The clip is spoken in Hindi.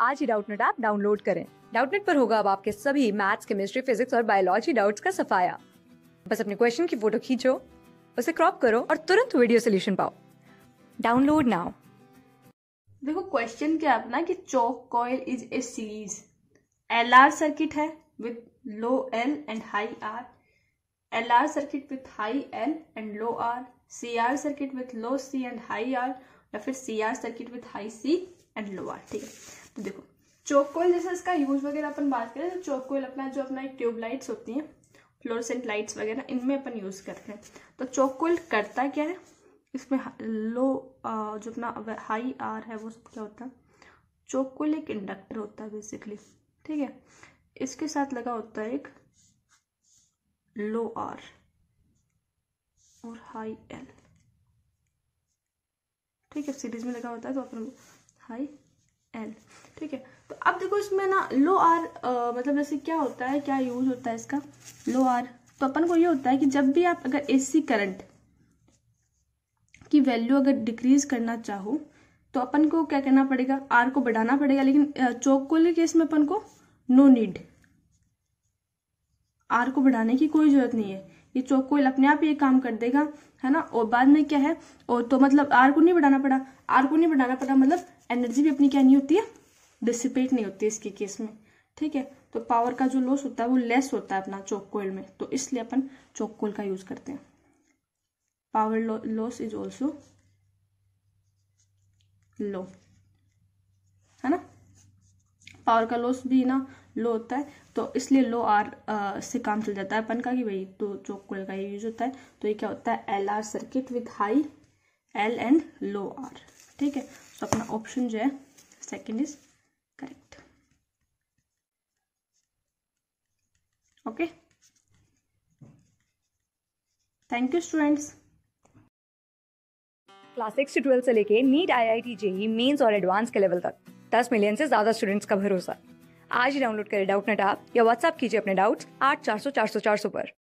आज ही डाउटनेट ऐप डाउनलोड करें डाउटनेट पर होगा अब आपके सभी मैथ्स केमिस्ट्री फिजिक्स और बायोलॉजी डाउट्स का सफाया बस अपने क्वेश्चन की फोटो खींचो उसे क्रॉप करो और तुरंत वीडियो सोल्यूशन पाओ डाउनलोड नाउ देखो क्वेश्चन क्या अपना कि choke coil is a series L R circuit है with low L and high R L R circuit with high L and low R C R circuit with low C and high R या फिर C R circuit with high C and lower ठीक है तो देखो चौक कोयल जैसे इसका यूज वगैरह अपन बात करें तो चौक कोयल अपना जो अपना एक ट्यूबलाइट्स होती हैं फ्लोरसेंट लाइट्स वगैरह इनमें अपन यूज़ करते हैं तो चौक कोयल करता क्या है इसमें लो जो अपना हाई आर है वो सब क्या होता है चौक कोयल एक इंडक्टर होता है बेसिकली ठीक है इसके साथ लगा होता है एक लो आर और हाई एल ठीक है सीरीज में लगा होता है तो अपन हाई एल ठीक है तो अब देखो इसमें ना लो आर आ, मतलब जैसे क्या होता है क्या यूज होता है इसका लो आर तो अपन को ये होता है कि जब भी आप अगर एसी करंट की वैल्यू अगर डिक्रीज करना चाहो तो अपन को क्या करना पड़ेगा आर को बढ़ाना पड़ेगा लेकिन चौकोली केस में अपन को नो नीड आर को बढ़ाने की कोई जरूरत नहीं है ये चौक कोयल अपने आप ये काम कर देगा है ना और बाद में क्या है और तो मतलब आर को नहीं बढ़ाना पड़ा आर को नहीं बढ़ाना पड़ा मतलब एनर्जी भी अपनी क्या नहीं होती है डिसिपेट नहीं होती इसके केस में ठीक है तो पावर का जो लॉस होता है वो लेस होता है अपना चौक कोयल में तो इसलिए अपन चौक कोयल का यूज करते हैं power loss is also low है ना पावर का लॉस भी ना लो होता है तो इसलिए लो आर आ, से काम चल जाता है अपन का कि भाई तो चौक कोयल का ये यूज होता है तो ये क्या होता है L R circuit with high L and low R ठीक है तो अपना ऑप्शन जो है second is correct okay thank you students class six से ट्वेल्थ से लेके NEET I I T J mains और एडवांस के लेवल तक दस मिलियन से ज्यादा स्टूडेंट्स का भरोसा आज ही डाउनलोड करें डाउट नेट आप या व्हाट्सएप कीजिए अपने डाउट्स आठ चार सौ चार सौ चार सौ पर